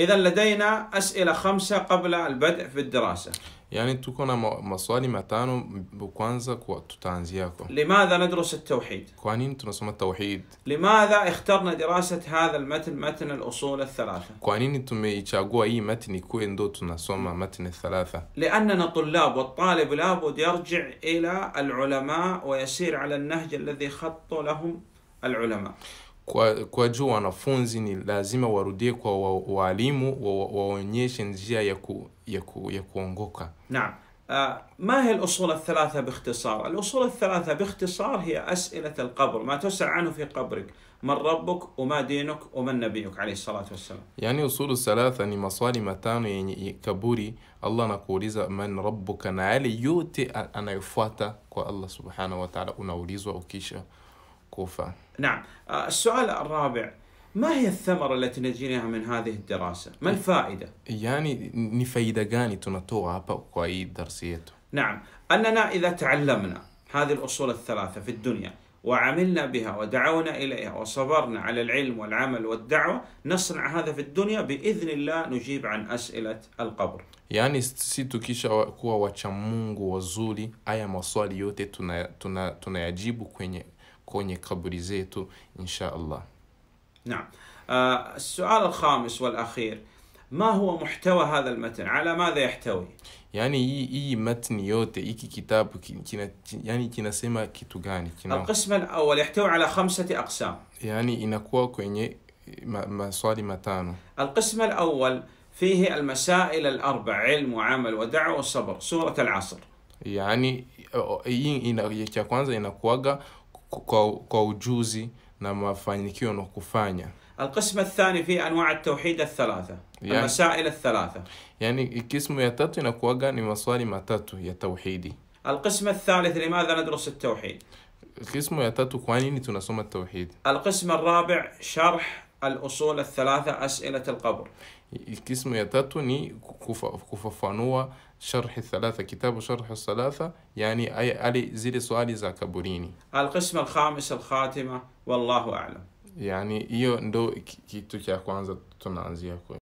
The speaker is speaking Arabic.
إذا لدينا أسئلة خمسة قبل البدء في الدراسة. يعني تكون مصالي متانو matano كو تانزياكو لماذا ندرس التوحيد؟ كوانين تنصم التوحيد لماذا اخترنا دراسة هذا المتن متن الأصول الثلاثة؟ كوانين nini tumeichagua أي متن يكون دو تنصم متن الثلاثة؟ لأننا طلاب والطالب لابد يرجع إلى العلماء ويسير على النهج الذي خطوا لهم العلماء. kwa, kwa juu wanafunzi ni lazima warudie kwa walimu waonyeshe njia ya, ku, ya, ku, ya kuongoka نعم ما هي الأصول الثلاثة باختصار؟ الأصول الثلاثة باختصار هي أسئلة القبر ما تسأل عنه في قبرك من ربك وما دينك ومن نبيك عليه الصلاة والسلام يعني أصول الثلاثة ni maswali matano yenye kaburi Allah anakuuliza man rabbuka na yale yote anayofuata kwa Allah subhanahu wa ta'ala unaulizwa ukisha الوقوفة نعم آه، السؤال الرابع ما هي الثمرة التي نجنيها من هذه الدراسة؟ ما الفائدة؟ يعني نفايدة قاني تنطوها بقوي درسيته نعم أننا إذا تعلمنا هذه الأصول الثلاثة في الدنيا وعملنا بها ودعونا إليها وصبرنا على العلم والعمل والدعوة نصنع هذا في الدنيا بإذن الله نجيب عن أسئلة القبر yani situkisha kuwa wacha mungu wazuri haya maswali تنا, تنا, تنا tuna kwenye كوني kaburi ان شاء الله نعم آه السؤال الخامس والأخير ما هو محتوى هذا المتن على ماذا يحتوي يعني اي متن يوتي اي كتاب يعني كنا سيما kitu القسم الأول يحتوي على خمسة أقسام يعني inakuwa ما maswali متانو القسم الأول فيه المسائل الأربع علم وعمل ودعوة وصبر سورة العصر يعني hii cha kwanza inakuwaga kwa, kwa ujuzi na mafanikio na kufanya القسم الثاني في انواع التوحيد الثلاثه يعني المسائل الثلاثه يعني القسم يا تاتو inakuwaga ni ما تاتو يا توحيدي القسم الثالث لماذا ندرس التوحيد القسم يا تاتو كواني ني tunasoma التوحيد القسم الرابع شرح الاصول الثلاثه اسئله القبر القسم يا تاتو ني kufafanua شرح الثلاثة كتاب شرح الثلاثة يعني أي ألي زيل سؤالي ذاك بوريني القسم الخامس الخاتمة والله أعلم يعني إيو ندو كي تكيا كوانزا تنانزيا